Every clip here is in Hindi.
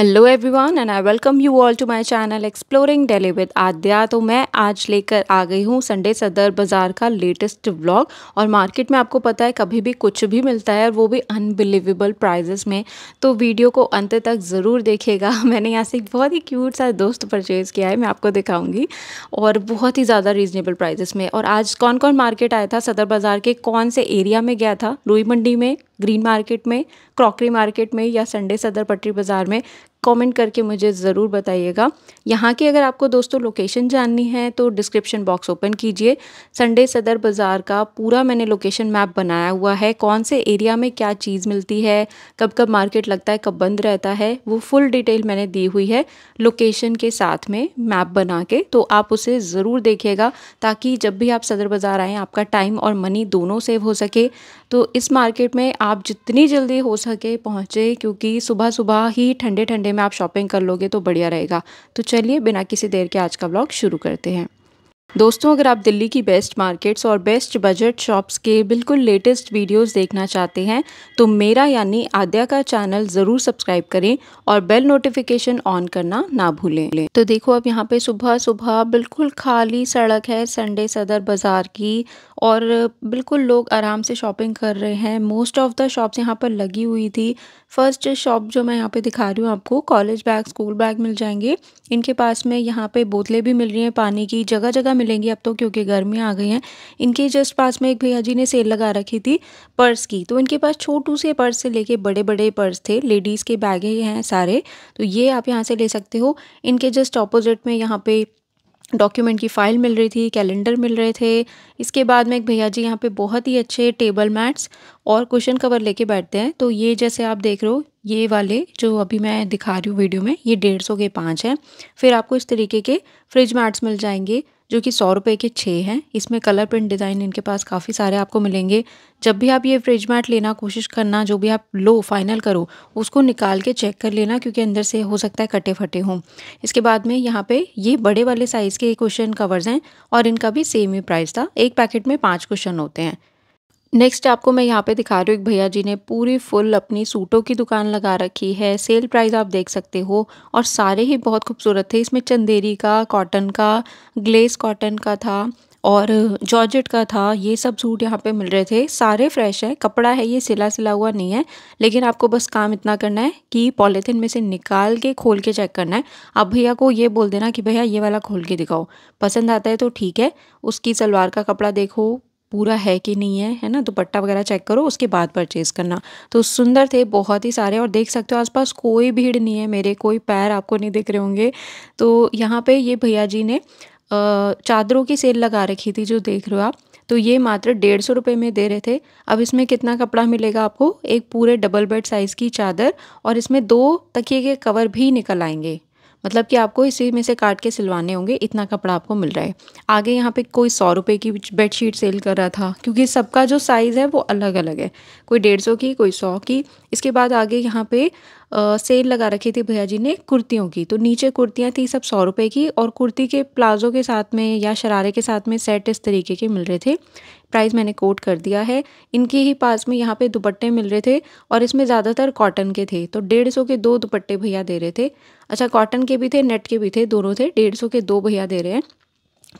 hello everyone and I welcome you all to my channel exploring daily with Aadya तो मैं आज लेकर आ गई हूँ संडे सदर बाज़ार का लेटेस्ट व्लॉग और मार्केट में आपको पता है कभी भी कुछ भी मिलता है और वो भी अनबिलीवेबल प्राइजेस में तो वीडियो को अंत तक ज़रूर देखिएगा मैंने यहाँ से एक बहुत ही क्यूट सा दोस्त परचेज़ किया है मैं आपको दिखाऊँगी और बहुत ही ज़्यादा रीजनेबल प्राइजेस में और आज कौन कौन मार्केट आया था सदर बाज़ार के कौन से एरिया में गया था रोई मंडी में ग्रीन मार्केट में क्रॉकरी मार्केट में या संडे सदर पटरी बाज़ार में कमेंट करके मुझे ज़रूर बताइएगा यहाँ की अगर आपको दोस्तों लोकेशन जाननी है तो डिस्क्रिप्शन बॉक्स ओपन कीजिए संडे सदर बाज़ार का पूरा मैंने लोकेशन मैप बनाया हुआ है कौन से एरिया में क्या चीज़ मिलती है कब कब मार्केट लगता है कब बंद रहता है वो फुल डिटेल मैंने दी हुई है लोकेशन के साथ में मैप बना के तो आप उसे ज़रूर देखिएगा ताकि जब भी आप सदर बाज़ार आएँ आपका टाइम और मनी दोनों सेव हो सके तो इस मार्केट में आप जितनी जल्दी हो सके पहुँचे क्योंकि सुबह सुबह ही ठंडे ठंडे మే ఆప్ షాపింగ్ కర్ లోగే తో బడియా రహేగా తో చలియే বিনা కీసే దేర్ కే ఆజ్ కా బ్లాగ్ షురూ కర్తే హే దోస్తో అగర్ ఆప్ దిల్లీ కీ బెస్ట్ మార్కెట్స్ ఔర్ బెస్ట్ బడ్జెట్ షాప్స్ కే బిల్కుల్ లేటెస్ట్ వీడియోస్ దేఖనా చాహ్తే హే తో మేరా యాని ఆద్య కా ఛానల్ జరూర్ సబ్‌స్క్రైబ్ కరే ఔర్ బెల్ నోటిఫికేషన్ ఆన్ కర్నా నా భూలే తో దేఖో ఆప్ యహ పే సుభహ్ సుభహ్ బిల్కుల్ ఖాలి సڑک హే సండే सदर बाज़ार కీ और बिल्कुल लोग आराम से शॉपिंग कर रहे हैं मोस्ट ऑफ़ द शॉप्स यहाँ पर लगी हुई थी फर्स्ट शॉप जो मैं यहाँ पे दिखा रही हूँ आपको कॉलेज बैग स्कूल बैग मिल जाएंगे इनके पास में यहाँ पे बोतलें भी मिल रही हैं पानी की जगह जगह मिलेंगी अब तो क्योंकि गर्मियाँ आ गई हैं इनके जस्ट पास में एक भैया जी ने सेल लगा रखी थी पर्स की तो इनके पास छोटू से पर्स से लेके बड़े बड़े पर्स थे लेडीज़ के बैगे हैं सारे तो ये आप यहाँ से ले सकते हो इनके जस्ट अपोजिट में यहाँ पर डॉक्यूमेंट की फ़ाइल मिल रही थी कैलेंडर मिल रहे थे इसके बाद में एक भैया जी यहाँ पे बहुत ही अच्छे टेबल मैट्स और क्वेश्चन कवर लेके बैठते हैं तो ये जैसे आप देख रहे हो ये वाले जो अभी मैं दिखा रही हूँ वीडियो में ये डेढ़ सौ के पाँच हैं फिर आपको इस तरीके के फ्रिज मैट्स मिल जाएंगे जो कि सौ रुपये के छः हैं इसमें कलर प्रिंट डिज़ाइन इनके पास काफ़ी सारे आपको मिलेंगे जब भी आप ये फ्रिज मैट लेना कोशिश करना जो भी आप लो फाइनल करो उसको निकाल के चेक कर लेना क्योंकि अंदर से हो सकता है कटे फटे हों इसके बाद में यहाँ पे ये बड़े वाले साइज़ के क्वेश्चन कवर्स हैं और इनका भी सेम ही प्राइस था एक पैकेट में पाँच क्वेश्चन होते हैं नेक्स्ट आपको मैं यहाँ पे दिखा रही हूँ एक भैया जी ने पूरी फुल अपनी सूटों की दुकान लगा रखी है सेल प्राइस आप देख सकते हो और सारे ही बहुत खूबसूरत थे इसमें चंदेरी का कॉटन का ग्लेस कॉटन का था और जॉर्जेट का था ये सब सूट यहाँ पे मिल रहे थे सारे फ्रेश है कपड़ा है ये सिला सिला हुआ नहीं है लेकिन आपको बस काम इतना करना है कि पॉलीथिन में से निकाल के खोल के चेक करना है आप भैया को ये बोल देना कि भैया ये वाला खोल के दिखाओ पसंद आता है तो ठीक है उसकी सलवार का कपड़ा देखो पूरा है कि नहीं है है ना दुपट्टा वगैरह चेक करो उसके बाद परचेज़ करना तो सुंदर थे बहुत ही सारे और देख सकते हो आसपास कोई भीड़ नहीं है मेरे कोई पैर आपको नहीं दिख रहे होंगे तो यहाँ पे ये भैया जी ने चादरों की सेल लगा रखी थी जो देख रहे हो आप तो ये मात्र डेढ़ सौ रुपये में दे रहे थे अब इसमें कितना कपड़ा मिलेगा आपको एक पूरे डबल बेड साइज़ की चादर और इसमें दो तकिए के कवर भी निकल आएंगे मतलब कि आपको इसी में से काट के सिलवाने होंगे इतना कपड़ा आपको मिल रहा है आगे यहाँ पे कोई सौ रुपये की बेडशीट सेल कर रहा था क्योंकि सबका जो साइज़ है वो अलग अलग है कोई डेढ़ सौ की कोई सौ की इसके बाद आगे यहाँ पे सेल लगा रखी थी भैया जी ने कुर्तियों की तो नीचे कुर्तियाँ थी सब सौ रुपये की और कुर्ती के प्लाजो के साथ में या शरारे के साथ में सेट इस तरीके के मिल रहे थे प्राइस मैंने कोट कर दिया है इनके ही पास में यहाँ पे दुपट्टे मिल रहे थे और इसमें ज़्यादातर कॉटन के थे तो डेढ़ सौ के दो दुपट्टे भैया दे रहे थे अच्छा कॉटन के भी थे नेट के भी थे दोनों थे डेढ़ सौ के दो भैया दे रहे हैं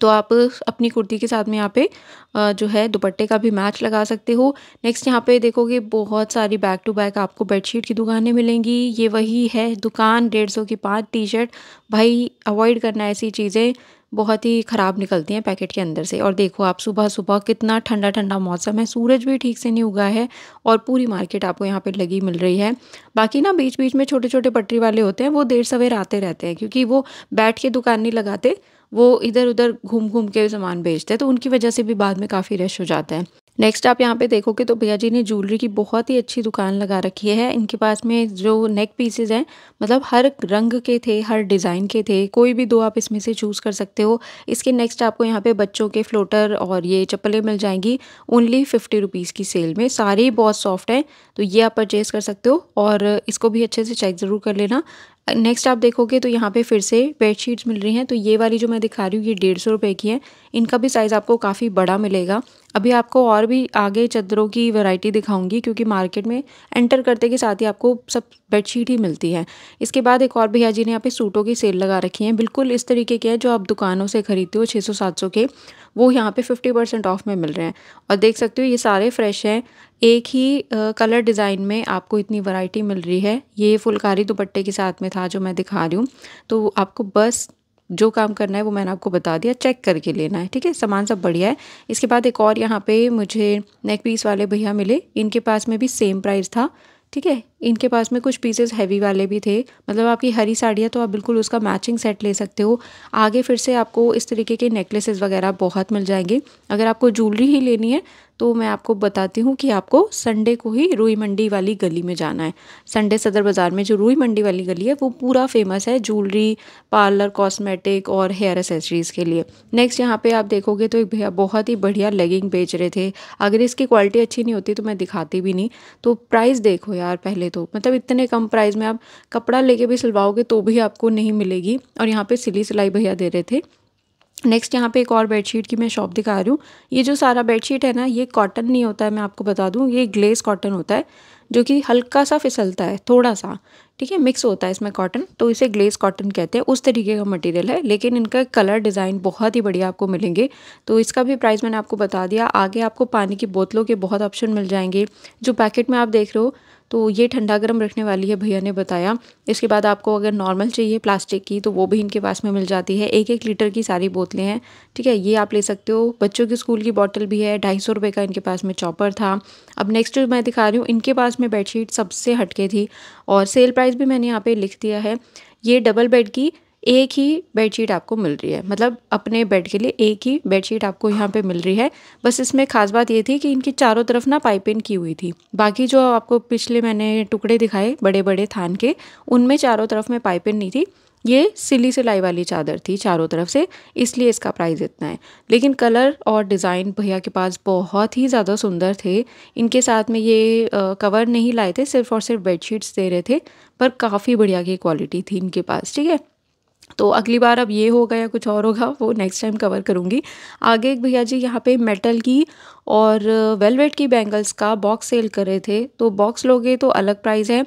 तो आप अपनी कुर्ती के साथ में यहाँ पे जो है दुपट्टे का भी मैच लगा सकते हो नेक्स्ट यहाँ पे देखोगे बहुत सारी बैक टू बैक आपको बेडशीट की दुकानें मिलेंगी ये वही है दुकान डेढ़ सौ की पाँच टी शर्ट भाई अवॉइड करना ऐसी चीज़ें बहुत ही ख़राब निकलती हैं पैकेट के अंदर से और देखो आप सुबह सुबह कितना ठंडा ठंडा मौसम है सूरज भी ठीक से नहीं उगा है और पूरी मार्केट आपको यहाँ पे लगी मिल रही है बाकी ना बीच बीच में छोटे छोटे पटरी वाले होते हैं वो देर सवेर आते रहते हैं क्योंकि वो बैठ के दुकान नहीं लगाते वो इधर उधर घूम घूम के सामान बेचते हैं तो उनकी वजह से भी बाद में काफ़ी रश हो जाता है नेक्स्ट आप यहाँ पे देखोगे तो भैया जी ने ज्वेलरी की बहुत ही अच्छी दुकान लगा रखी है इनके पास में जो नेक पीसेज हैं मतलब हर रंग के थे हर डिज़ाइन के थे कोई भी दो आप इसमें से चूज़ कर सकते हो इसके नेक्स्ट आपको यहाँ पे बच्चों के फ्लोटर और ये चप्पलें मिल जाएंगी ओनली फिफ्टी रुपीज़ की सेल में सारे ही बहुत सॉफ्ट हैं तो ये आप परचेज़ कर सकते हो और इसको भी अच्छे से चेक ज़रूर कर लेना नेक्स्ट आप देखोगे तो यहाँ पे फिर से बेडशीट्स मिल रही हैं तो ये वाली जो मैं दिखा रही हूँ ये डेढ़ सौ रुपये की है इनका भी साइज़ आपको काफ़ी बड़ा मिलेगा अभी आपको और भी आगे चादरों की वैरायटी दिखाऊंगी क्योंकि मार्केट में एंटर करते के साथ ही आपको सब बेडशीट ही मिलती है इसके बाद एक और भैया जी ने यहाँ पे सूटों की सेल लगा रखी है बिल्कुल इस तरीके के हैं जो आप दुकानों से खरीदते हो छः सौ सात सौ के वो यहाँ पे फिफ्टी परसेंट ऑफ में मिल रहे हैं और देख सकते हो ये सारे फ्रेश हैं एक ही कलर डिज़ाइन में आपको इतनी वैरायटी मिल रही है ये फुलकारी दुपट्टे के साथ में था जो मैं दिखा रही हूँ तो आपको बस जो काम करना है वो मैंने आपको बता दिया चेक करके लेना है ठीक है सामान सब बढ़िया है इसके बाद एक और यहाँ पे मुझे नेक पीस वाले भैया मिले इनके पास में भी सेम प्राइस था ठीक है इनके पास में कुछ पीसेस हैवी वाले भी थे मतलब आपकी हरी साड़ी है तो आप बिल्कुल उसका मैचिंग सेट ले सकते हो आगे फिर से आपको इस तरीके के नेकलेसेस वगैरह बहुत मिल जाएंगे अगर आपको ज्वेलरी ही लेनी है तो मैं आपको बताती हूँ कि आपको संडे को ही रूई मंडी वाली गली में जाना है संडे सदर बाज़ार में जो रूई मंडी वाली गली है वो पूरा फेमस है जूलरी पार्लर कॉस्मेटिक और हेयर एसेसरीज़ के लिए नेक्स्ट यहाँ पे आप देखोगे तो एक भैया बहुत ही बढ़िया लेगिंग बेच रहे थे अगर इसकी क्वालिटी अच्छी नहीं होती तो मैं दिखाती भी नहीं तो प्राइस देखो यार पहले तो मतलब इतने कम प्राइस में आप कपड़ा लेके भी सिलवाओगे तो भी आपको नहीं मिलेगी और यहाँ पर सिली सिलाई भैया दे रहे थे नेक्स्ट यहाँ पे एक और बेडशीट की मैं शॉप दिखा रही हूँ ये जो सारा बेडशीट है ना ये कॉटन नहीं होता है मैं आपको बता दूँ ये ग्लेस कॉटन होता है जो कि हल्का सा फिसलता है थोड़ा सा ठीक है मिक्स होता है इसमें कॉटन तो इसे ग्लेस कॉटन कहते हैं उस तरीके का मटेरियल है लेकिन इनका कलर डिज़ाइन बहुत ही बढ़िया आपको मिलेंगे तो इसका भी प्राइस मैंने आपको बता दिया आगे आपको पानी की बोतलों के बहुत ऑप्शन मिल जाएंगे जो पैकेट में आप देख रहे हो तो ये ठंडा गर्म रखने वाली है भैया ने बताया इसके बाद आपको अगर नॉर्मल चाहिए प्लास्टिक की तो वो भी इनके पास में मिल जाती है एक एक लीटर की सारी बोतलें हैं ठीक है ये आप ले सकते हो बच्चों की स्कूल की बॉटल भी है ढाई सौ रुपये का इनके पास में चॉपर था अब नेक्स्ट मैं दिखा रही हूँ इनके पास में बेडशीट सबसे हटके थी और सेल प्राइस भी मैंने यहाँ पर लिख दिया है ये डबल बेड की एक ही बेडशीट आपको मिल रही है मतलब अपने बेड के लिए एक ही बेडशीट आपको यहाँ पे मिल रही है बस इसमें ख़ास बात ये थी कि इनकी चारों तरफ ना पाइपिंग की हुई थी बाकी जो आपको पिछले मैंने टुकड़े दिखाए बड़े बड़े थान के उनमें चारों तरफ में पाइपिंग नहीं थी ये सिली सिलाई वाली चादर थी चारों तरफ से इसलिए इसका प्राइस इतना है लेकिन कलर और डिज़ाइन भैया के पास बहुत ही ज़्यादा सुंदर थे इनके साथ में ये आ, कवर नहीं लाए थे सिर्फ और सिर्फ बेडशीट्स दे रहे थे पर काफ़ी बढ़िया की क्वालिटी थी इनके पास ठीक है तो अगली बार अब ये होगा या कुछ और होगा वो नेक्स्ट टाइम कवर करूँगी आगे एक भैया जी यहाँ पे मेटल की और वेलवेट की बैंगल्स का बॉक्स सेल कर रहे थे तो बॉक्स लोगे तो अलग प्राइस है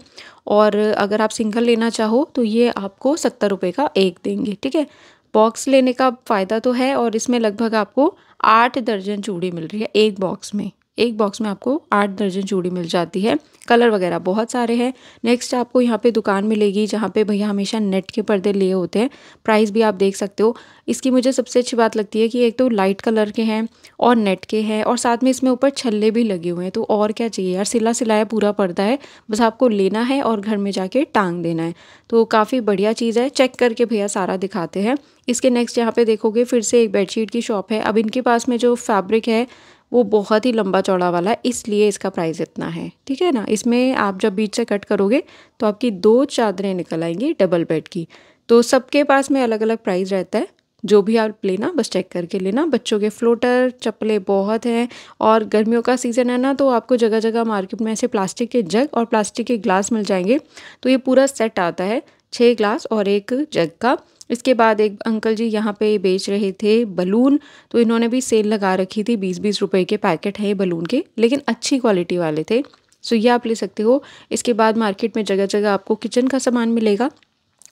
और अगर आप सिंगल लेना चाहो तो ये आपको सत्तर रुपये का एक देंगे ठीक है बॉक्स लेने का फ़ायदा तो है और इसमें लगभग आपको आठ दर्जन चूड़ी मिल रही है एक बॉक्स में एक बॉक्स में आपको आठ दर्जन चूड़ी मिल जाती है कलर वगैरह बहुत सारे हैं नेक्स्ट आपको यहाँ पे दुकान मिलेगी जहाँ पे भैया हमेशा नेट के पर्दे लिए होते हैं प्राइस भी आप देख सकते हो इसकी मुझे सबसे अच्छी बात लगती है कि एक तो लाइट कलर के हैं और नेट के हैं और साथ में इसमें ऊपर छल्ले भी लगे हुए हैं तो और क्या चाहिए यार सिला सिलाया पूरा पर्दा है बस आपको लेना है और घर में जाके टांग देना है तो काफ़ी बढ़िया चीज़ है चेक करके भैया सारा दिखाते हैं इसके नेक्स्ट यहाँ पे देखोगे फिर से एक बेडशीट की शॉप है अब इनके पास में जो फैब्रिक है वो बहुत ही लंबा चौड़ा वाला है इसलिए इसका प्राइस इतना है ठीक है ना इसमें आप जब बीच से कट करोगे तो आपकी दो चादरें निकल आएंगी डबल बेड की तो सबके पास में अलग अलग प्राइस रहता है जो भी आप लेना बस चेक करके लेना बच्चों के फ्लोटर चप्पलें बहुत हैं और गर्मियों का सीज़न है ना तो आपको जगह जगह मार्केट में ऐसे प्लास्टिक के जग और प्लास्टिक के ग्लास मिल जाएंगे तो ये पूरा सेट आता है छः ग्लास और एक जग का इसके बाद एक अंकल जी यहाँ पे बेच रहे थे बलून तो इन्होंने भी सेल लगा रखी थी बीस बीस रुपए के पैकेट है ये बलून के लेकिन अच्छी क्वालिटी वाले थे सो ये आप ले सकते हो इसके बाद मार्केट में जगह जगह आपको किचन का सामान मिलेगा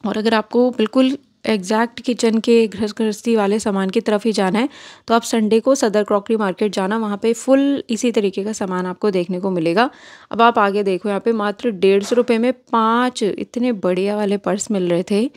और अगर आपको बिल्कुल एग्जैक्ट किचन के घर गृहस्थी वाले सामान की तरफ ही जाना है तो आप संडे को सदर क्रॉकरी मार्केट जाना वहाँ पे फुल इसी तरीके का सामान आपको देखने को मिलेगा अब आप आगे देखो यहाँ पे मात्र डेढ़ सौ रुपये में पाँच इतने बढ़िया वाले पर्स मिल रहे थे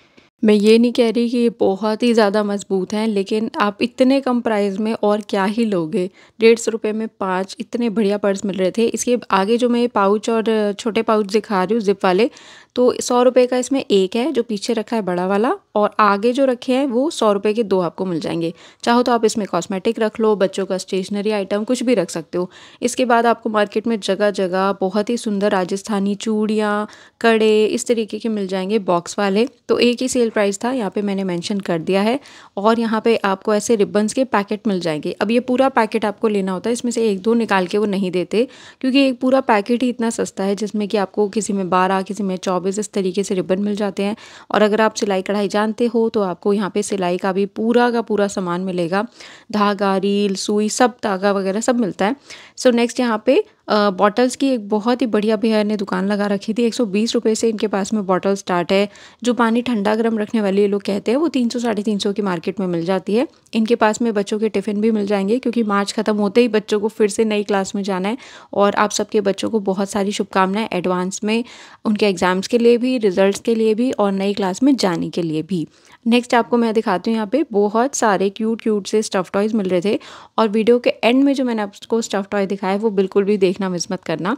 मैं ये नहीं कह रही कि ये बहुत ही ज़्यादा मज़बूत हैं लेकिन आप इतने कम प्राइस में और क्या ही लोगे डेढ़ सौ रुपये में पाँच इतने बढ़िया पर्स मिल रहे थे इसके आगे जो मैं पाउच और छोटे पाउच दिखा रही हूँ जिप वाले तो सौ रुपये का इसमें एक है जो पीछे रखा है बड़ा वाला और आगे जो रखे हैं वो सौ रुपये के दो आपको मिल जाएंगे चाहो तो आप इसमें कॉस्मेटिक रख लो बच्चों का स्टेशनरी आइटम कुछ भी रख सकते हो इसके बाद आपको मार्केट में जगह जगह बहुत ही सुंदर राजस्थानी चूड़ियाँ कड़े इस तरीके के मिल जाएंगे बॉक्स वाले तो एक ही सेल प्राइस था यहाँ पर मैंने मैंशन कर दिया है और यहाँ पर आपको ऐसे रिबन्स के पैकेट मिल जाएंगे अब ये पूरा पैकेट आपको लेना होता है इसमें से एक दो निकाल के वो नहीं देते क्योंकि एक पूरा पैकेट ही इतना सस्ता है जिसमें कि आपको किसी में बारह किसी में चौबीस ज़बरदस्त इस तरीके से रिबन मिल जाते हैं और अगर आप सिलाई कढ़ाई जानते हो तो आपको यहाँ पे सिलाई का भी पूरा का पूरा सामान मिलेगा धागा रील सुई सब धागा वगैरह सब मिलता है सो नेक्स्ट यहाँ पे बॉटल्स की एक बहुत ही बढ़िया भैया ने दुकान लगा रखी थी एक सौ बीस रुपये से इनके पास में बॉटल स्टार्ट है जो पानी ठंडा गर्म रखने वाली लोग कहते हैं वो तीन सौ साढ़े तीन सौ की मार्केट में मिल जाती है इनके पास में बच्चों के टिफ़िन भी मिल जाएंगे क्योंकि मार्च ख़त्म होते ही बच्चों को फिर से नई क्लास में जाना है और आप सबके बच्चों को बहुत सारी शुभकामनाएं एडवांस में उनके एग्ज़ाम्स के लिए भी रिजल्ट्स के लिए भी और नई क्लास में जाने के लिए भी नेक्स्ट आपको मैं दिखाती हूँ यहाँ पे बहुत सारे क्यूट क्यूट से स्टफ़ टॉयज़ मिल रहे थे और वीडियो के एंड में जो मैंने आपको स्टफ़ टॉय दिखाया वो बिल्कुल भी देख देखना मिस मत करना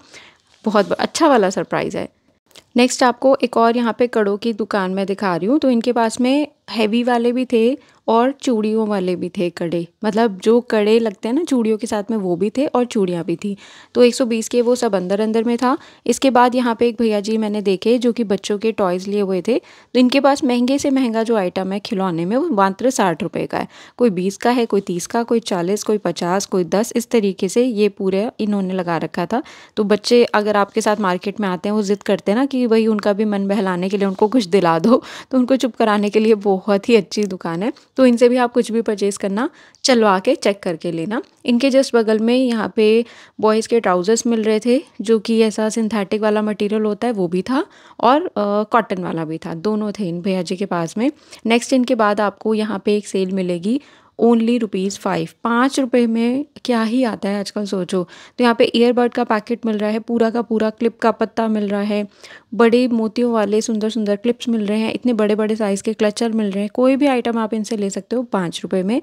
बहुत अच्छा वाला सरप्राइज़ है नेक्स्ट आपको एक और यहाँ पे कड़ों की दुकान में दिखा रही हूँ तो इनके पास में हैवी वाले भी थे और चूड़ियों वाले भी थे कड़े मतलब जो कड़े लगते हैं ना चूड़ियों के साथ में वो भी थे और चूड़ियाँ भी थी तो 120 के वो सब अंदर अंदर में था इसके बाद यहाँ पे एक भैया जी मैंने देखे जो कि बच्चों के टॉयज़ लिए हुए थे तो इनके पास महंगे से महंगा जो आइटम है खिलौने में वो मात्र साठ रुपये का है कोई बीस का है कोई तीस का कोई चालीस कोई पचास कोई दस इस तरीके से ये पूरे इन्होंने लगा रखा था तो बच्चे अगर आपके साथ मार्केट में आते हैं वो ज़िद करते हैं ना कि कि वही उनका भी मन बहलाने के लिए उनको कुछ दिला दो तो उनको चुप कराने के लिए बहुत ही अच्छी दुकान है तो इनसे भी आप कुछ भी परचेज़ करना चलवा के चेक करके लेना इनके जस्ट बगल में यहाँ पे बॉयज़ के ट्राउज़र्स मिल रहे थे जो कि ऐसा सिंथेटिक वाला मटेरियल होता है वो भी था और कॉटन वाला भी था दोनों थे इन भैया जी के पास में नेक्स्ट इनके बाद आपको यहाँ पे एक सेल मिलेगी ओनली रुपीज़ फाइव पाँच रुपये में क्या ही आता है आजकल सोचो तो यहाँ पे ईयरबड का पैकेट मिल रहा है पूरा का पूरा क्लिप का पत्ता मिल रहा है बड़े मोतियों वाले सुंदर सुंदर क्लिप्स मिल रहे हैं इतने बड़े बड़े साइज़ के क्लचर मिल रहे हैं कोई भी आइटम आप इनसे ले सकते हो पाँच रुपये में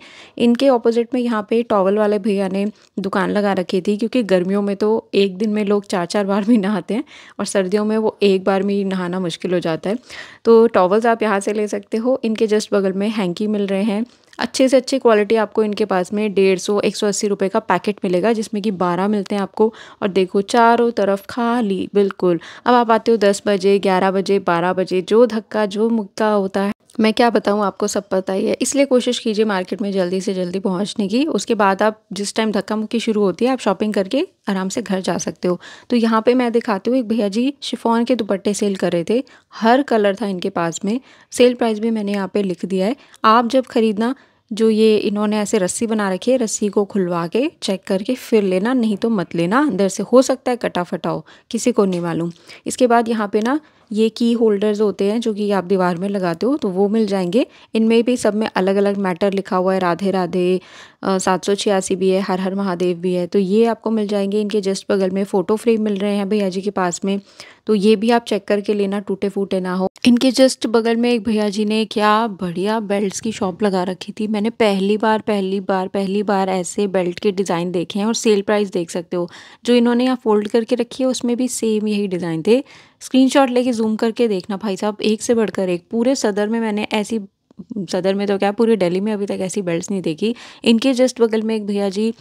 इनके ऑपोजिट में यहाँ पे टॉवल वाले भैया ने दुकान लगा रखी थी क्योंकि गर्मियों में तो एक दिन में लोग चार चार बार भी नहाते हैं और सर्दियों में वो एक बार में नहाना मुश्किल हो जाता है तो टॉवल्स आप यहाँ से ले सकते हो इनके जस्ट बगल में हैंकी मिल रहे हैं अच्छे से अच्छी क्वालिटी आपको इनके पास में डेढ़ सौ एक सौ अस्सी रुपये का पैकेट मिलेगा जिसमें कि बारह मिलते हैं आपको और देखो चारों तरफ खाली बिल्कुल अब आप आते हो दस बजे ग्यारह बजे बारह बजे जो धक्का जो मुक्का होता है मैं क्या बताऊँ आपको सब पता ही है इसलिए कोशिश कीजिए मार्केट में जल्दी से जल्दी पहुँचने की उसके बाद आप जिस टाइम धक्का मुक्की शुरू होती है आप शॉपिंग करके आराम से घर जा सकते हो तो यहाँ पे मैं दिखाती हूँ एक भैया जी शिफॉन के दुपट्टे सेल कर रहे थे हर कलर था इनके पास में सेल प्राइस भी मैंने यहाँ पे लिख दिया है आप जब खरीदना जो ये इन्होंने ऐसे रस्सी बना रखी है रस्सी को खुलवा के चेक करके फिर लेना नहीं तो मत लेना अंदर से हो सकता है कटा फटा हो किसी को नहीं मालूम इसके बाद यहाँ पे ना ये की होल्डर्स होते हैं जो कि आप दीवार में लगाते हो तो वो मिल जाएंगे इनमें भी सब में अलग अलग मैटर लिखा हुआ है राधे राधे सात सौ छियासी भी है हर हर महादेव भी है तो ये आपको मिल जाएंगे इनके जस्ट बगल में फ़ोटो फ्रेम मिल रहे हैं भैया जी के पास में तो ये भी आप चेक करके लेना टूटे फूटे ना हो इनके जस्ट बगल में एक भैया जी ने क्या बढ़िया बेल्ट्स की शॉप लगा रखी थी मैंने पहली बार पहली बार पहली बार ऐसे बेल्ट के डिज़ाइन देखे हैं और सेल प्राइस देख सकते हो जो इन्होंने यहाँ फोल्ड करके रखी है उसमें भी सेम यही डिज़ाइन थे स्क्रीनशॉट लेके जूम करके देखना भाई साहब एक से बढ़कर एक पूरे सदर में मैंने ऐसी सदर में तो क्या पूरे दिल्ली में अभी तक ऐसी बेल्ट नहीं देखी इनके जस्ट बगल में एक भैया जी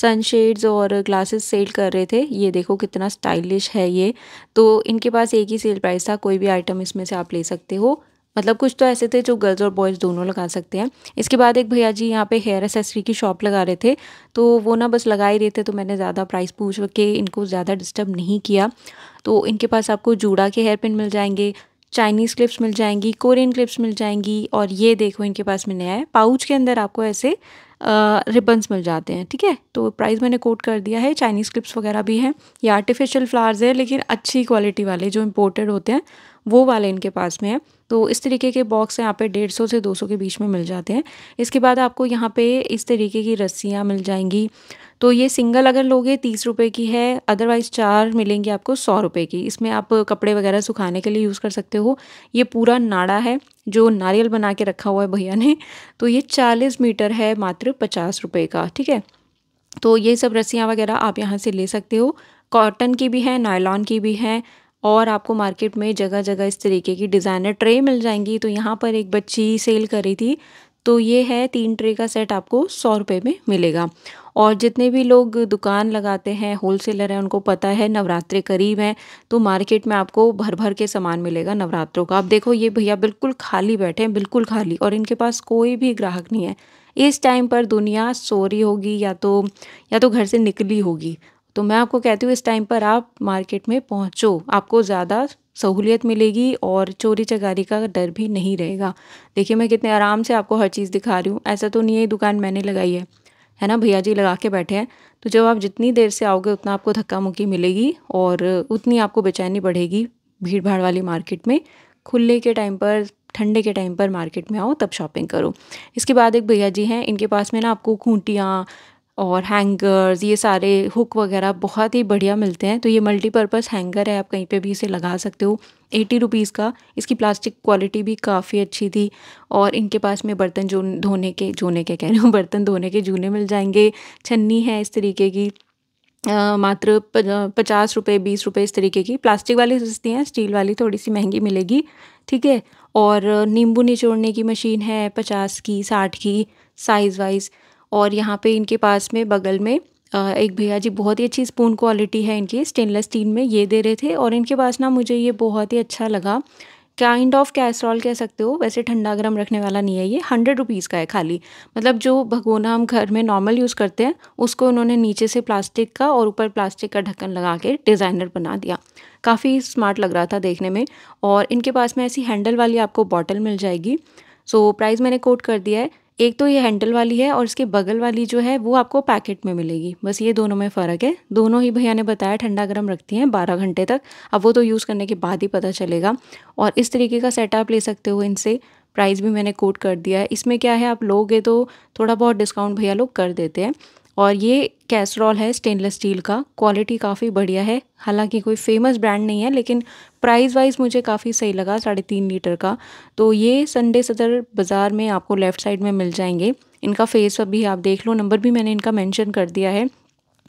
सनशेड्स और ग्लासेस सेल कर रहे थे ये देखो कितना स्टाइलिश है ये तो इनके पास एक ही सेल प्राइस था कोई भी आइटम इसमें से आप ले सकते हो मतलब कुछ तो ऐसे थे जो गर्ल्स और बॉयज़ दोनों लगा सकते हैं इसके बाद एक भैया जी यहाँ पे हेयर एसेसरी की शॉप लगा रहे थे तो वो ना बस लगा ही रहे थे तो मैंने ज़्यादा प्राइस पूछ के इनको ज़्यादा डिस्टर्ब नहीं किया तो इनके पास आपको जूड़ा के हेयर पिन मिल जाएंगे चाइनीज़ क्लिप्स मिल जाएंगी कोरियन क्लिप्स मिल जाएंगी और ये देखो इनके पास में नया है पाउच के अंदर आपको ऐसे रिबन्स मिल जाते हैं ठीक है तो प्राइस मैंने कोट कर दिया है चाइनीज़ क्लिप्स वगैरह भी हैं ये आर्टिफिशियल फ्लावर्स है लेकिन अच्छी क्वालिटी वाले जो इम्पोर्टेड होते हैं वो वाले इनके पास में है तो इस तरीके के बॉक्स यहाँ पे डेढ़ सौ से दो सौ के बीच में मिल जाते हैं इसके बाद आपको यहाँ पे इस तरीके की रस्सियाँ मिल जाएंगी तो ये सिंगल अगर लोगे तीस रुपये की है अदरवाइज़ चार मिलेंगी आपको सौ रुपये की इसमें आप कपड़े वगैरह सुखाने के लिए यूज़ कर सकते हो ये पूरा नाड़ा है जो नारियल बना के रखा हुआ है भैया ने तो ये चालीस मीटर है मात्र पचास रुपये का ठीक है तो ये सब रस्सियाँ वगैरह आप यहाँ से ले सकते हो कॉटन की भी है नायलॉन की भी है और आपको मार्केट में जगह जगह इस तरीके की डिज़ाइनर ट्रे मिल जाएंगी तो यहाँ पर एक बच्ची सेल कर रही थी तो ये है तीन ट्रे का सेट आपको सौ रुपये में मिलेगा और जितने भी लोग दुकान लगाते हैं होलसेलर हैं उनको पता है नवरात्रे करीब हैं तो मार्केट में आपको भर भर के सामान मिलेगा नवरात्रों का आप देखो ये भैया बिल्कुल खाली बैठे हैं बिल्कुल खाली और इनके पास कोई भी ग्राहक नहीं है इस टाइम पर दुनिया सो रही होगी या तो या तो घर से निकली होगी तो मैं आपको कहती हूँ इस टाइम पर आप मार्केट में पहुँचो आपको ज़्यादा सहूलियत मिलेगी और चोरी चकारी का डर भी नहीं रहेगा देखिए मैं कितने आराम से आपको हर चीज़ दिखा रही हूँ ऐसा तो नहीं है दुकान मैंने लगाई है है ना भैया जी लगा के बैठे हैं तो जब आप जितनी देर से आओगे उतना आपको धक्का मुक्की मिलेगी और उतनी आपको बेचैनी बढ़ेगी भीड़ भाड़ वाली मार्केट में खुले के टाइम पर ठंडे के टाइम पर मार्केट में आओ तब शॉपिंग करो इसके बाद एक भैया जी हैं इनके पास में ना आपको खूंटियाँ और हैंगर्स ये सारे हुक वगैरह बहुत ही बढ़िया मिलते हैं तो ये मल्टीपर्पज़ हैंगर है आप कहीं पे भी इसे लगा सकते हो एटी रुपीज़ का इसकी प्लास्टिक क्वालिटी भी काफ़ी अच्छी थी और इनके पास में बर्तन जो धोने के जोने के कह रही हूँ बर्तन धोने के जूने मिल जाएंगे छन्नी है इस तरीके की आ, मात्र पचास रुपये बीस रुपये इस तरीके की प्लास्टिक वाली सस्ती हैं स्टील वाली थोड़ी सी महंगी मिलेगी ठीक है और नींबू निचोड़ने की मशीन है पचास की साठ की साइज़ वाइज़ और यहाँ पे इनके पास में बगल में एक भैया जी बहुत ही अच्छी स्पून क्वालिटी है इनकी स्टेनलेस स्टील में ये दे रहे थे और इनके पास ना मुझे ये बहुत ही अच्छा लगा काइंड ऑफ कैसरॉल कह सकते हो वैसे ठंडा गर्म रखने वाला नहीं है ये हंड्रेड रुपीज़ का है खाली मतलब जो भगोना हम घर में नॉर्मल यूज़ करते हैं उसको उन्होंने नीचे से प्लास्टिक का और ऊपर प्लास्टिक का ढक्कन लगा के डिज़ाइनर बना दिया काफ़ी स्मार्ट लग रहा था देखने में और इनके पास में ऐसी हैंडल वाली आपको बॉटल मिल जाएगी सो so, प्राइस मैंने कोट कर दिया है एक तो ये हैंडल वाली है और इसके बगल वाली जो है वो आपको पैकेट में मिलेगी बस ये दोनों में फ़र्क है दोनों ही भैया ने बताया ठंडा गर्म रखती हैं बारह घंटे तक अब वो तो यूज़ करने के बाद ही पता चलेगा और इस तरीके का सेटअप ले सकते हो इनसे प्राइस भी मैंने कोट कर दिया है इसमें क्या है आप लोगे तो थोड़ा बहुत डिस्काउंट भैया लोग कर देते हैं और ये कैसरॉल है स्टेनलेस स्टील का क्वालिटी काफ़ी बढ़िया है हालांकि कोई फेमस ब्रांड नहीं है लेकिन प्राइस वाइज मुझे काफ़ी सही लगा साढ़े तीन लीटर का तो ये संडे सदर बाज़ार में आपको लेफ़्ट साइड में मिल जाएंगे इनका फेस अभी आप देख लो नंबर भी मैंने इनका मैंशन कर दिया है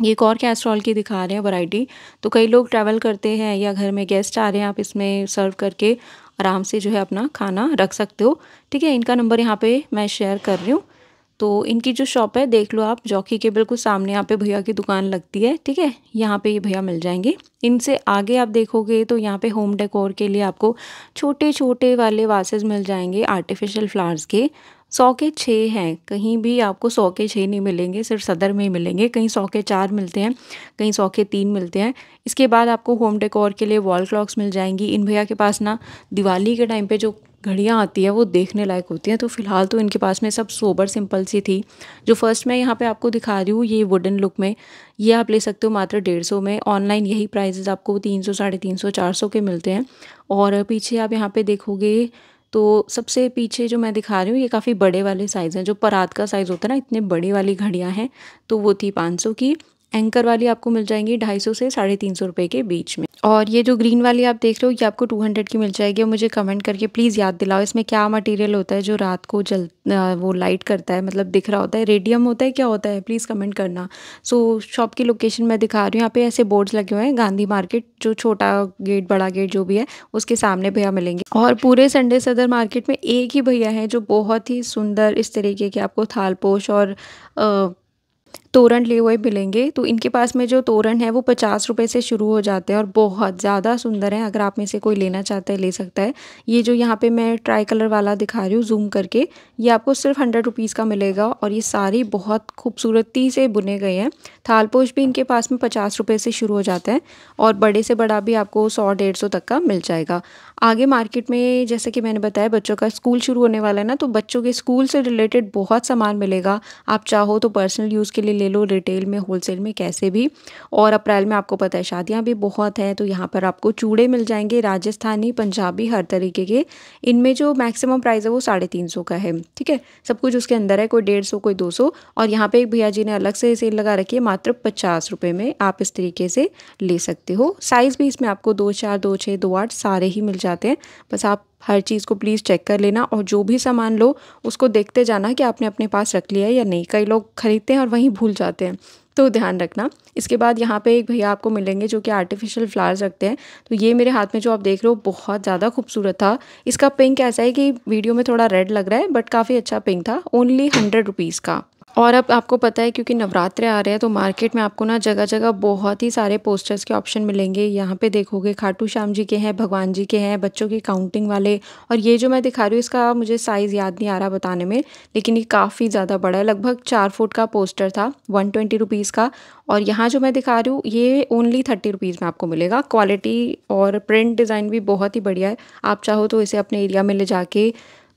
ये एक और कैस्ट्रॉल की दिखा रहे हैं वैरायटी तो कई लोग ट्रैवल करते हैं या घर में गेस्ट आ रहे हैं आप इसमें सर्व करके आराम से जो है अपना खाना रख सकते हो ठीक है इनका नंबर यहाँ पे मैं शेयर कर रही हूँ तो इनकी जो शॉप है देख लो आप जॉकी के बिल्कुल सामने यहाँ पे भैया की दुकान लगती है ठीक है यहाँ पे ये भैया मिल जाएंगे इनसे आगे आप देखोगे तो यहाँ पे होम डेकोर के लिए आपको छोटे छोटे वाले वासेज मिल जाएंगे आर्टिफिशियल फ्लावर्स के सौ के छः हैं कहीं भी आपको सौ के छः नहीं मिलेंगे सिर्फ सदर में ही मिलेंगे कहीं सौ के चार मिलते हैं कहीं सौ के तीन मिलते हैं इसके बाद आपको होम डेकोर के लिए वॉल क्लॉक्स मिल जाएंगी इन भैया के पास ना दिवाली के टाइम पे जो घड़ियाँ आती है वो देखने लायक होती हैं तो फ़िलहाल तो इनके पास में सब सोबर सिंपल सी थी जो फर्स्ट मैं यहाँ पे आपको दिखा रही हूँ ये वुडन लुक में ये आप ले सकते हो मात्र डेढ़ सौ में ऑनलाइन यही प्राइजेज़ आपको तीन सौ साढ़े तीन सौ चार सौ के मिलते हैं और पीछे आप यहाँ पर देखोगे तो सबसे पीछे जो मैं दिखा रही हूँ ये काफ़ी बड़े वाले साइज़ हैं जो परात का साइज़ होता है ना इतने बड़े वाली घड़ियाँ हैं तो वो थी पाँच सौ की एंकर वाली आपको मिल जाएंगी ढाई सौ से साढ़े तीन सौ रुपये के बीच में और ये जो ग्रीन वाली आप देख रहे हो ये आपको 200 की मिल जाएगी मुझे कमेंट करके प्लीज़ याद दिलाओ इसमें क्या मटेरियल होता है जो रात को जल वो लाइट करता है मतलब दिख रहा होता है रेडियम होता है क्या होता है प्लीज़ कमेंट करना सो so, शॉप की लोकेशन मैं दिखा रही हूँ यहाँ पे ऐसे बोर्ड्स लगे हुए हैं गांधी मार्केट जो छोटा गेट बड़ा गेट जो भी है उसके सामने भैया मिलेंगे और पूरे संडे सदर मार्केट में एक ही भैया हैं जो बहुत ही सुंदर इस तरीके के आपको थालपोश और आ, तोरण लिए हुए मिलेंगे तो इनके पास में जो तोरण है वो पचास रुपये से शुरू हो जाते हैं और बहुत ज़्यादा सुंदर हैं अगर आप में से कोई लेना चाहता है ले सकता है ये जो यहाँ पे मैं ट्राई कलर वाला दिखा रही हूँ जूम करके ये आपको सिर्फ हंड्रेड रुपीज़ का मिलेगा और ये सारी बहुत खूबसूरती से बुने गए हैं थालपोश भी इनके पास में पचास रुपये से शुरू हो जाता है और बड़े से बड़ा भी आपको सौ डेढ़ सौ तक का मिल जाएगा आगे मार्केट में जैसे कि मैंने बताया बच्चों का स्कूल शुरू होने वाला है ना तो बच्चों के स्कूल से रिलेटेड बहुत सामान मिलेगा आप चाहो तो पर्सनल यूज़ के लिए ले लो रिटेल में होलसेल में कैसे भी और अप्रैल में आपको पता है शादियाँ भी बहुत हैं तो यहाँ पर आपको चूड़े मिल जाएंगे राजस्थानी पंजाबी हर तरीके के इनमें जो मैक्सिमम प्राइस है वो साढ़े तीन सौ का है ठीक है सब कुछ उसके अंदर है कोई डेढ़ सौ कोई दो सौ और यहाँ पर एक भैया जी ने अलग से सेल लगा रखी है मात्र पचास रुपये में आप इस तरीके से ले सकते हो साइज़ भी इसमें आपको दो चार दो छः दो आठ सारे ही मिल जाते हैं बस आप हर चीज़ को प्लीज़ चेक कर लेना और जो भी सामान लो उसको देखते जाना कि आपने अपने पास रख लिया है या नहीं कई लोग खरीदते हैं और वहीं भूल जाते हैं तो ध्यान रखना इसके बाद यहाँ पे एक भैया आपको मिलेंगे जो कि आर्टिफिशियल फ्लावर्स रखते हैं तो ये मेरे हाथ में जो आप देख रहे हो बहुत ज़्यादा खूबसूरत था इसका पिंक ऐसा है कि वीडियो में थोड़ा रेड लग रहा है बट काफ़ी अच्छा पिंक था ओनली हंड्रेड रुपीज़ का और अब आपको पता है क्योंकि नवरात्रे आ रहे हैं तो मार्केट में आपको ना जगह जगह बहुत ही सारे पोस्टर्स के ऑप्शन मिलेंगे यहाँ पे देखोगे खाटू श्याम जी के हैं भगवान जी के हैं बच्चों के काउंटिंग वाले और ये जो मैं दिखा रही हूँ इसका मुझे साइज़ याद नहीं आ रहा बताने में लेकिन ये काफ़ी ज़्यादा बड़ा है लगभग चार फुट का पोस्टर था वन ट्वेंटी रुपीज़ का और यहाँ जो मैं दिखा रही हूँ ये ओनली थर्टी रुपीज़ में आपको मिलेगा क्वालिटी और प्रिंट डिज़ाइन भी बहुत ही बढ़िया है आप चाहो तो इसे अपने एरिया में ले जाके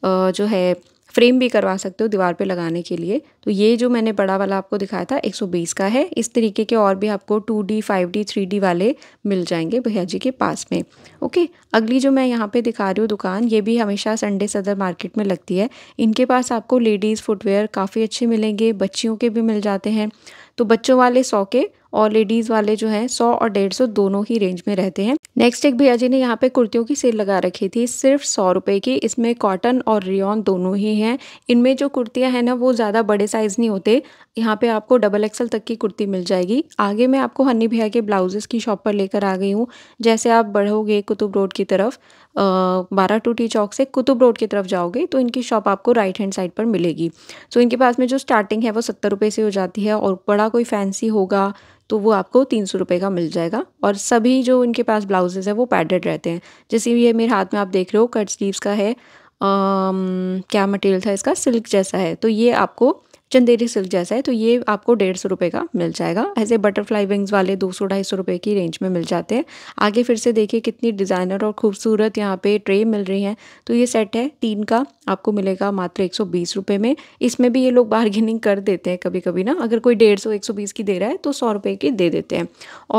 जो है फ्रेम भी करवा सकते हो दीवार पे लगाने के लिए तो ये जो मैंने बड़ा वाला आपको दिखाया था 120 का है इस तरीके के और भी आपको 2D, 5D, 3D वाले मिल जाएंगे भैया जी के पास में ओके अगली जो मैं यहाँ पे दिखा रही हूँ दुकान ये भी हमेशा संडे सदर मार्केट में लगती है इनके पास आपको लेडीज़ फुटवेयर काफ़ी अच्छे मिलेंगे बच्चियों के भी मिल जाते हैं तो बच्चों वाले सौ के और लेडीज़ वाले जो है सौ और डेढ़ सौ दोनों ही रेंज में रहते हैं नेक्स्ट एक भैया जी ने यहाँ पे कुर्तियों की सेल लगा रखी थी सिर्फ सौ रुपये की इसमें कॉटन और रियॉन दोनों ही हैं इनमें जो कुर्तियाँ हैं ना वो ज़्यादा बड़े साइज़ नहीं होते यहाँ पे आपको डबल एक्सल तक की कुर्ती मिल जाएगी आगे मैं आपको हनी भैया के ब्लाउजेस की शॉप पर लेकर आ गई हूँ जैसे आप बढ़ोगे कुतुब रोड की तरफ बारह टूटी चौक से कुतुब रोड की तरफ जाओगे तो इनकी शॉप आपको राइट हैंड साइड पर मिलेगी सो तो इनके पास में जो स्टार्टिंग है वो सत्तर रुपये से हो जाती है और बड़ा कोई फैंसी होगा तो वो आपको तीन सौ रुपये का मिल जाएगा और सभी जो इनके पास ब्लाउजेज़ है वो पैडेड रहते हैं जैसे ये मेरे हाथ में आप देख रहे हो कट स्लीव्स का है आम, क्या मटेरियल था इसका सिल्क जैसा है तो ये आपको चंदेरी सिल्क जैसा है तो ये आपको डेढ़ सौ रुपये का मिल जाएगा ऐसे बटरफ्लाई विंग्स वाले दो सौ ढाई सौ रुपये की रेंज में मिल जाते हैं आगे फिर से देखिए कितनी डिज़ाइनर और खूबसूरत यहाँ पे ट्रे मिल रही हैं तो ये सेट है तीन का आपको मिलेगा मात्र एक सौ बीस रुपये में इसमें भी ये लोग बार्गेनिंग कर देते हैं कभी कभी ना अगर कोई डेढ़ सौ एक सौ बीस की दे रहा है तो सौ रुपये की दे देते हैं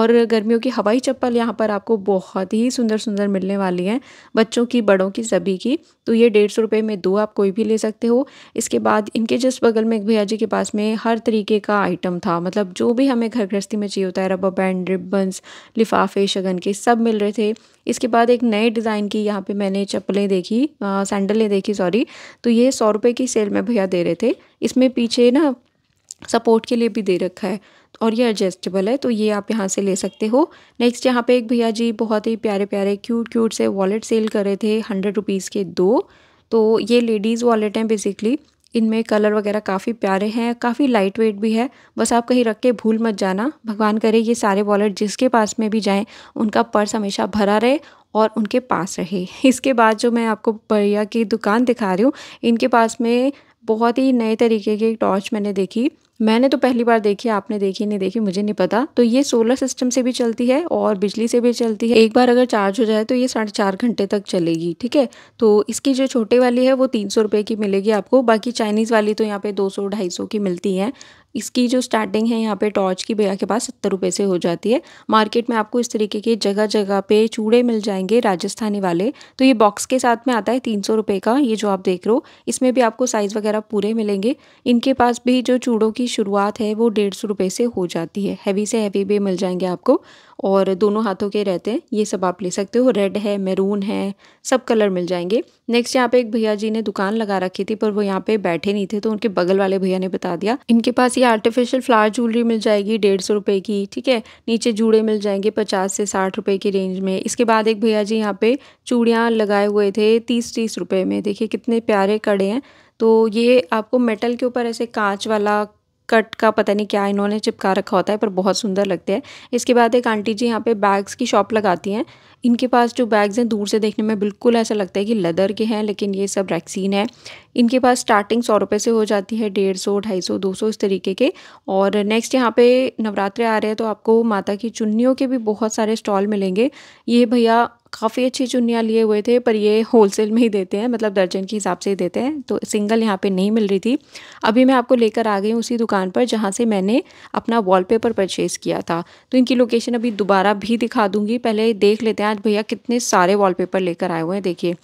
और गर्मियों की हवाई चप्पल यहाँ पर आपको बहुत ही सुंदर सुंदर मिलने वाली हैं बच्चों की बड़ों की सभी की तो ये डेढ़ सौ रुपये में दो आप कोई भी ले सकते हो इसके बाद इनके जस्ट बगल में एक भैया जी के पास में हर तरीके का आइटम था मतलब जो भी हमें घर गृहस्थी में चाहिए होता है रबर बैंड रिबन्स लिफाफे शगन के सब मिल रहे थे इसके बाद एक नए डिज़ाइन की यहाँ पे मैंने चप्पलें देखी सैंडलें देखी सॉरी तो ये सौ रुपये की सेल में भैया दे रहे थे इसमें पीछे ना सपोर्ट के लिए भी दे रखा है और ये एडजस्टेबल है तो ये आप यहाँ से ले सकते हो नेक्स्ट यहाँ पे एक भैया जी बहुत ही प्यारे प्यारे क्यूट क्यूट से वॉलेट सेल कर रहे थे हंड्रेड रुपीज़ के दो तो ये लेडीज़ वॉलेट हैं बेसिकली इनमें कलर वगैरह काफ़ी प्यारे हैं काफ़ी लाइट वेट भी है बस आप कहीं रख के भूल मत जाना भगवान करे ये सारे वॉलेट जिसके पास में भी जाएं उनका पर्स हमेशा भरा रहे और उनके पास रहे इसके बाद जो मैं आपको बढ़िया की दुकान दिखा रही हूँ इनके पास में बहुत ही नए तरीके की टॉर्च मैंने देखी मैंने तो पहली बार देखी आपने देखी नहीं देखी मुझे नहीं पता तो ये सोलर सिस्टम से भी चलती है और बिजली से भी चलती है एक बार अगर चार्ज हो जाए तो ये साढ़े चार घंटे तक चलेगी ठीक है तो इसकी जो छोटे वाली है वो तीन सौ रुपये की मिलेगी आपको बाकी चाइनीज़ वाली तो यहाँ पे दो सौ ढाई सौ की मिलती है इसकी जो स्टार्टिंग है यहाँ पे टॉर्च की भैया के पास सत्तर रुपये से हो जाती है मार्केट में आपको इस तरीके के जगह जगह पे चूड़े मिल जाएंगे राजस्थानी वाले तो ये बॉक्स के साथ में आता है तीन सौ रुपये का ये जो आप देख रहे हो इसमें भी आपको साइज़ वगैरह पूरे मिलेंगे इनके पास भी जो चूड़ों की शुरुआत है वो डेढ़ सौ रुपये से हो जाती है हैवी से हैवी भी मिल जाएंगे आपको और दोनों हाथों के रहते हैं ये सब आप ले सकते हो रेड है मैरून है सब कलर मिल जाएंगे नेक्स्ट यहाँ पे एक भैया जी ने दुकान लगा रखी थी पर वो यहाँ पे बैठे नहीं थे तो उनके बगल वाले भैया ने बता दिया इनके पास ये आर्टिफिशियल फ्लावर ज्वेलरी मिल जाएगी डेढ़ सौ रुपये की ठीक है नीचे जूड़े मिल जाएंगे पचास से साठ रुपये की रेंज में इसके बाद एक भैया जी यहाँ पे चूड़ियाँ लगाए हुए थे तीस तीस रुपये में देखिए कितने प्यारे कड़े हैं तो ये आपको मेटल के ऊपर ऐसे कांच वाला कट का पता नहीं क्या इन्होंने चिपका रखा होता है पर बहुत सुंदर लगते हैं इसके बाद एक आंटी जी यहाँ पे बैग्स की शॉप लगाती हैं इनके पास जो बैग्स हैं दूर से देखने में बिल्कुल ऐसा लगता है कि लेदर के हैं लेकिन ये सब रैक्सीन है इनके पास स्टार्टिंग सौ रुपये से हो जाती है डेढ़ सौ ढाई सौ दो सौ इस तरीके के और नेक्स्ट यहाँ पे नवरात्रे आ रहे हैं तो आपको माता की चुन्नियों के भी बहुत सारे स्टॉल मिलेंगे ये भैया काफ़ी अच्छी चुनियाँ लिए हुए थे पर ये होलसेल में ही देते हैं मतलब दर्जन के हिसाब से ही देते हैं तो सिंगल यहाँ पे नहीं मिल रही थी अभी मैं आपको लेकर आ गई हूँ उसी दुकान पर जहाँ से मैंने अपना वॉलपेपर परचेज़ किया था तो इनकी लोकेशन अभी दोबारा भी दिखा दूँगी पहले देख लेते हैं आज भैया कितने सारे वॉल लेकर आए हुए हैं देखिए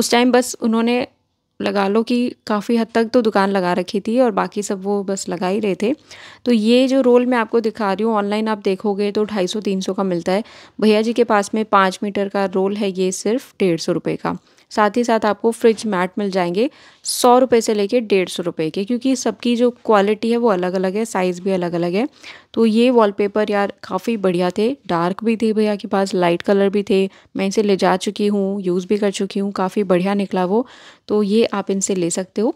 उस टाइम बस उन्होंने लगा लो कि काफ़ी हद तक तो दुकान लगा रखी थी और बाकी सब वो बस लगा ही रहे थे तो ये जो रोल मैं आपको दिखा रही हूँ ऑनलाइन आप देखोगे तो ढाई सौ तीन सौ का मिलता है भैया जी के पास में पाँच मीटर का रोल है ये सिर्फ डेढ़ सौ रुपये का साथ ही साथ आपको फ्रिज मैट मिल जाएंगे सौ रुपये से लेके डेढ़ सौ रुपये के क्योंकि सबकी जो क्वालिटी है वो अलग अलग है साइज़ भी अलग अलग है तो ये वॉलपेपर यार काफ़ी बढ़िया थे डार्क भी थे भैया के पास लाइट कलर भी थे मैं इसे ले जा चुकी हूँ यूज़ भी कर चुकी हूँ काफ़ी बढ़िया निकला वो तो ये आप इनसे ले सकते हो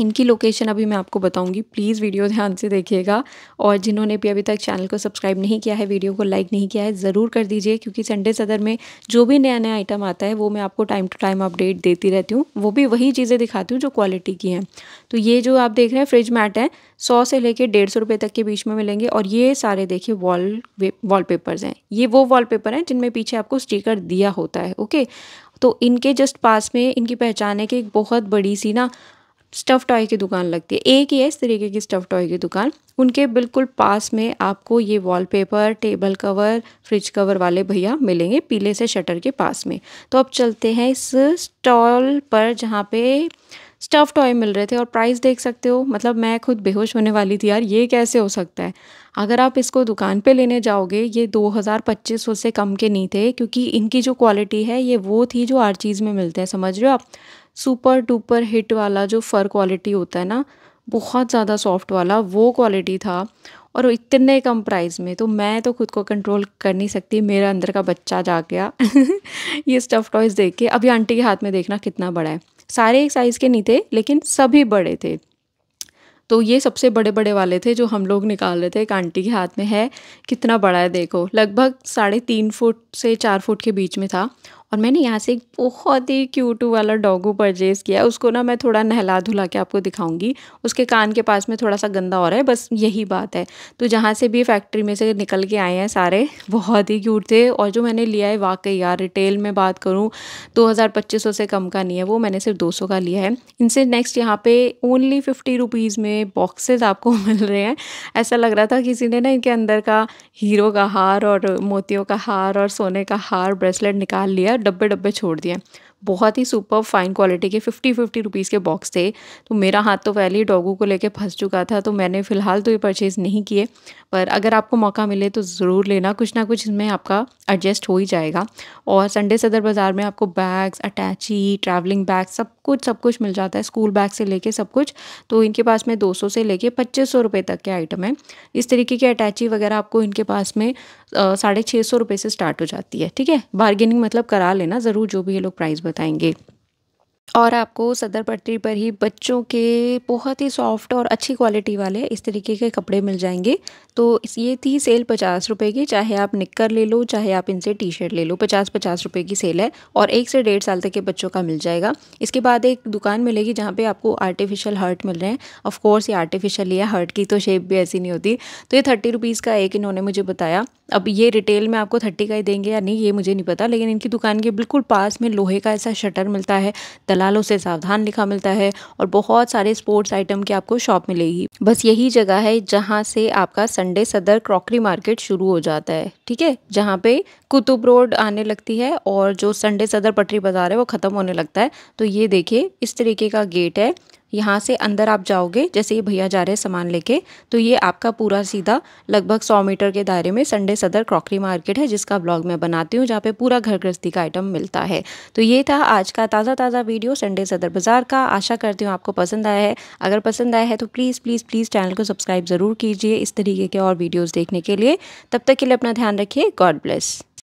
इनकी लोकेशन अभी मैं आपको बताऊंगी प्लीज़ वीडियो ध्यान से देखिएगा और जिन्होंने भी अभी तक चैनल को सब्सक्राइब नहीं किया है वीडियो को लाइक नहीं किया है ज़रूर कर दीजिए क्योंकि संडे सदर में जो भी नया नया आइटम आता है वो मैं आपको टाइम टू टाइम अपडेट देती रहती हूँ वो भी वही चीज़ें दिखाती हूँ जो क्वालिटी की हैं तो ये जो आप देख रहे हैं फ्रिज मैट है सौ से लेकर डेढ़ सौ रुपये तक के बीच में मिलेंगे और ये सारे देखिए वॉल वॉल हैं ये वो वॉल पेपर हैं जिनमें पीछे आपको स्टीकर दिया होता है ओके तो इनके जस्ट पास में इनकी पहचान है कि एक बहुत बड़ी सी ना स्टफ़ टॉय की दुकान लगती है एक ही है इस तरीके की स्टफ़ टॉय की दुकान उनके बिल्कुल पास में आपको ये wallpaper table cover fridge cover वाले भैया मिलेंगे पीले से शटर के पास में तो अब चलते हैं इस स्टॉल पर जहाँ पे स्टफ़ टॉय मिल रहे थे और प्राइस देख सकते हो मतलब मैं खुद बेहोश होने वाली थी यार ये कैसे हो सकता है अगर आप इसको दुकान पे लेने जाओगे ये दो हज़ार पच्चीस सौ से कम के नहीं थे क्योंकि इनकी जो क्वालिटी है ये वो थी जो हर चीज़ में मिलते हैं समझ रहे हो आप सुपर डुपर हिट वाला जो फ़र क्वालिटी होता है ना बहुत ज़्यादा सॉफ्ट वाला वो क्वालिटी था और इतने कम प्राइस में तो मैं तो खुद को कंट्रोल कर नहीं सकती मेरा अंदर का बच्चा जा गया ये स्टफ़ टॉयज़ देख के अभी आंटी के हाथ में देखना कितना बड़ा है सारे एक साइज़ के नहीं थे लेकिन सभी बड़े थे तो ये सबसे बड़े बड़े वाले थे जो हम लोग निकाल रहे थे एक आंटी के हाथ में है कितना बड़ा है देखो लगभग साढ़े तीन फुट से चार फुट के बीच में था और मैंने यहाँ से एक बहुत ही क्यूट वाला डॉगू परचेज़ किया उसको ना मैं थोड़ा नहला धुला के आपको दिखाऊंगी उसके कान के पास में थोड़ा सा गंदा हो रहा है बस यही बात है तो जहाँ से भी फैक्ट्री में से निकल के आए हैं सारे बहुत ही क्यूट थे और जो मैंने लिया है वाकई यार रिटेल में बात करूँ दो हज़ार पच्चीस सौ से कम का नहीं है वो मैंने सिर्फ दो सौ का लिया है इनसे नेक्स्ट यहाँ पे ओनली फिफ्टी रुपीज़ में बॉक्सेज आपको मिल रहे हैं ऐसा लग रहा था किसी ने ना इनके अंदर का हीरो का हार और मोतियों का हार और सोने का हार ब्रेसलेट निकाल लिया डब्बे डब्बे छोड़ दिए बहुत ही सुपर फाइन क्वालिटी के फिफ्टी फिफ्टी रुपीज़ के बॉक्स थे तो मेरा हाथ तो पहले ही डॉगू को लेके फंस चुका था तो मैंने फ़िलहाल तो ये परचेज़ नहीं किए पर अगर आपको मौका मिले तो ज़रूर लेना कुछ ना कुछ इसमें आपका एडजस्ट हो ही जाएगा और संडे सदर बाज़ार में आपको बैग्स अटैची ट्रैवलिंग बैग सब कुछ सब कुछ मिल जाता है स्कूल बैग से लेके सब कुछ तो इनके पास में 200 से लेके 2500 सौ तक के आइटम हैं इस तरीके के अटैची वगैरह आपको इनके पास में साढ़े छः सौ रुपये से स्टार्ट हो जाती है ठीक है बार्गेनिंग मतलब करा लेना ज़रूर जो भी ये लोग प्राइस बताएंगे और आपको सदर पट्टी पर ही बच्चों के बहुत ही सॉफ्ट और अच्छी क्वालिटी वाले इस तरीके के कपड़े मिल जाएंगे तो ये थी सेल पचास रुपये की चाहे आप निक्कर ले लो चाहे आप इनसे टी शर्ट ले लो पचास पचास रुपये की सेल है और एक से डेढ़ साल तक के बच्चों का मिल जाएगा इसके बाद एक दुकान मिलेगी जहाँ पे आपको आर्टिफिशियल हर्ट मिल रहे हैं ऑफकोर्स ये आर्टिफिशियल ही है हर्ट की तो शेप भी ऐसी नहीं होती तो ये थर्टी रुपीज़ का एक इन्होंने मुझे बताया अब ये रिटेल में आपको थर्टी का ही देंगे या नहीं ये मुझे नहीं पता लेकिन इनकी दुकान के बिल्कुल पास में लोहे का ऐसा शटर मिलता है दलालों से सावधान लिखा मिलता है और बहुत सारे स्पोर्ट्स आइटम की आपको शॉप मिलेगी बस यही जगह है जहाँ से आपका संडे सदर क्रॉकरी मार्केट शुरू हो जाता है ठीक है जहाँ पे कुतुब रोड आने लगती है और जो संडे सदर पटरी बाज़ार है वो ख़त्म होने लगता है तो ये देखिए इस तरीके का गेट है यहाँ से अंदर आप जाओगे जैसे ये भैया जा रहे हैं सामान लेके तो ये आपका पूरा सीधा लगभग सौ मीटर के दायरे में संडे सदर क्रॉकरी मार्केट है जिसका ब्लॉग मैं बनाती हूँ जहाँ पे पूरा घर गृहस्थी का आइटम मिलता है तो ये था आज का ताज़ा ताज़ा वीडियो संडे सदर बाज़ार का आशा करती हूँ आपको पसंद आया है अगर पसंद आया है तो प्लीज़ प्लीज़ प्लीज़ चैनल को सब्सक्राइब ज़रूर कीजिए इस तरीके के और वीडियोज़ देखने के लिए तब तक के लिए अपना ध्यान रखिए गॉड ब्लेस